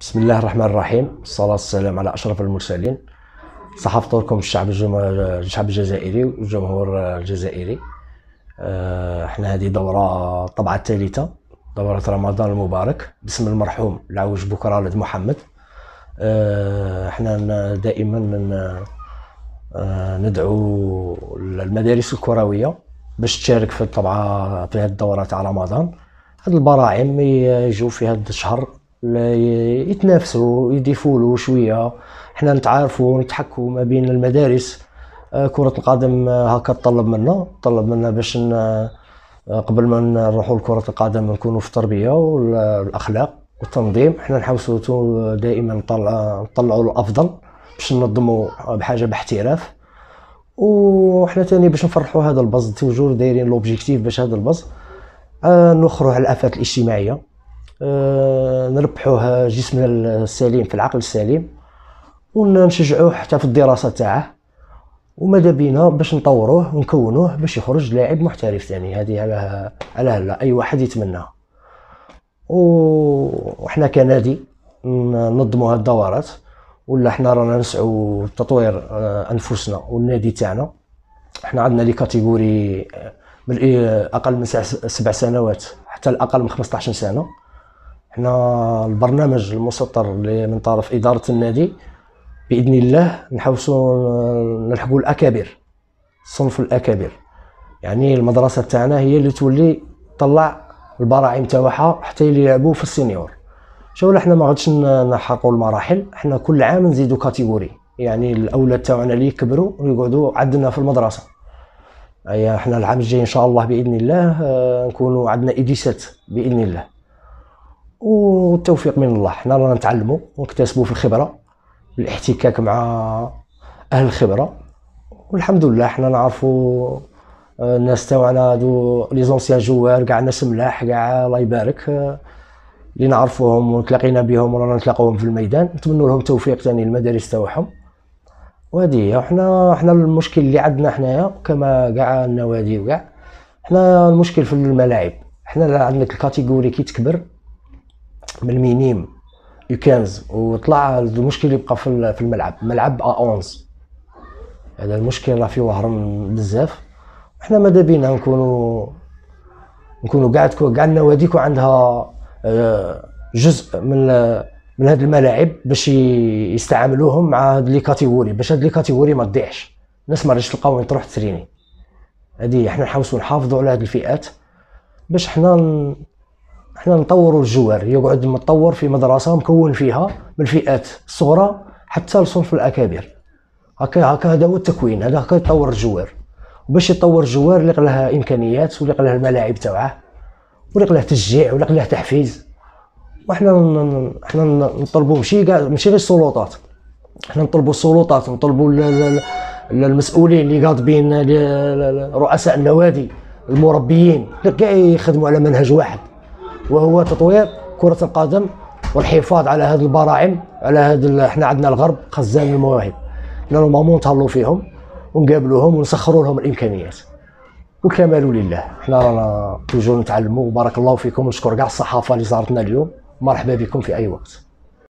بسم الله الرحمن الرحيم الصلاة والسلام على أشرف المرسلين صحفت طوركم الشعب الشعب الجزائري والجمهور الجزائري احنا هذه دورة الطبعة الثالثة دورة رمضان المبارك باسم المرحوم العوج بكرة ولد محمد احنا دائما ندعو المدارس الكروية باش تشارك في الطبعة في هذه الدورة تاع رمضان هاد البراعم يجوا في هذا الشهر يتنافسوا يديفولوا شويه حنا نتعارفوا ونتحكوا ما بين المدارس آه، كرة القدم آه، هكا تطلب منا تطلب منا باش آه، قبل ما نروحوا لكرة القدم نكونوا في التربية والأخلاق والتنظيم حنا نحاولوا دائما نطلعوا الأفضل باش ننظموا بحاجة باحتراف وحنا تاني باش نفرحوا هذا الباز توجور دايرين لوبجيكتيف باش هذا الباز نخرج على الآفات الاجتماعية آه، نربحوه جسمنا السليم في العقل السليم ونشجعوه حتى في الدراسه تاعه وماذا بينا باش نطوروه ونكونوه باش يخرج لاعب محترف ثاني هذه على على هلا اي واحد يتمناها وحنا كنادي ننظموا هاد الدورات ولا حنا رانا نسعوا تطوير آه، انفسنا والنادي تاعنا حنا عندنا لي كاتيجوري آه، من اقل من سبع سنوات حتى الاقل من 15 سنه حنا البرنامج المسطر من طرف اداره النادي باذن الله نحوسوا نلحقوا الاكابر صنف الاكابر يعني المدرسه تاعنا هي اللي تولي طلع البراعم تاعها حتى يلعبوا في السينيور شو حنا ما غاديش نحققوا المراحل حنا كل عام نزيدوا كاتيجوري يعني الاولاد تاعنا اللي يكبروا ويقعدوا عندنا في المدرسه اي حنا العام الجاي ان شاء الله باذن الله آه، نكونوا عندنا اديسات باذن الله والتوفيق من الله حنا رانا نتعلموا ونكتسبوا في الخبره بالاحتكاك مع اهل الخبره والحمد لله حنا نعرفوا آه، الناس تاعنا هادو لي زونسيان جوار كاع ناس ملاح كاع الله يبارك اللي آه، نعرفوهم وتلاقينا بهم ورانا نتلاقوهم في الميدان نتمنوا لهم توفيق ثاني المدارس تاعهم وهذه هي حنا حنا المشكل اللي عندنا حنايا كما كاع النوادي وكاع حنا المشكل في الملاعب حنا عندك الكاتيجوري كي تكبر من المينيم يو كانز وطلع المشكل يبقى في الملعب ملعب ا 11 هذا المشكل راه فيه وهرم بزاف وحنا ماذا بينا نكونوا نكونوا قاعد كاع النوادي يكون عندها آه، جزء من من هاد الملاعب باش يستعملوهم مع هاد لي كاتيغوري باش هاد لي كاتيغوري ما تضيعش الناس ما راهش تلقاو وين تروح تريني هادي حنا نحاولوا نحافظوا على هاد الفئات باش حنا حنا نطوروا الجوار يقعد متطور في مدرسه مكون فيها من الفئات الصغرى حتى لصنف الاكابر هكا هكا هذا هو التكوين هذا هكا يطور الجوار وباش يطور الجوار لق لها امكانيات ولق لها الملاعب تاعها ولق له تشجيع ولق له تحفيز وحنا حنا نطلبوا ماشي كاع ماشي غير السلطات حنا نطلبوا السلطات نطلبوا المسؤولين اللي قاطبين رؤساء النوادي المربيين كاع يخدموا على منهج واحد وهو تطوير كره القدم والحفاظ على هذه البراعم على هذا احنا عندنا الغرب خزان المواهب نورمالمون نتهلاو فيهم ونقابلوهم ونسخروا لهم الامكانيات والكمال لله حنا رانا توجور نتعلموا بارك الله فيكم ونشكر كاع الصحافه اللي زارتنا اليوم مرحبا بكم في اي وقت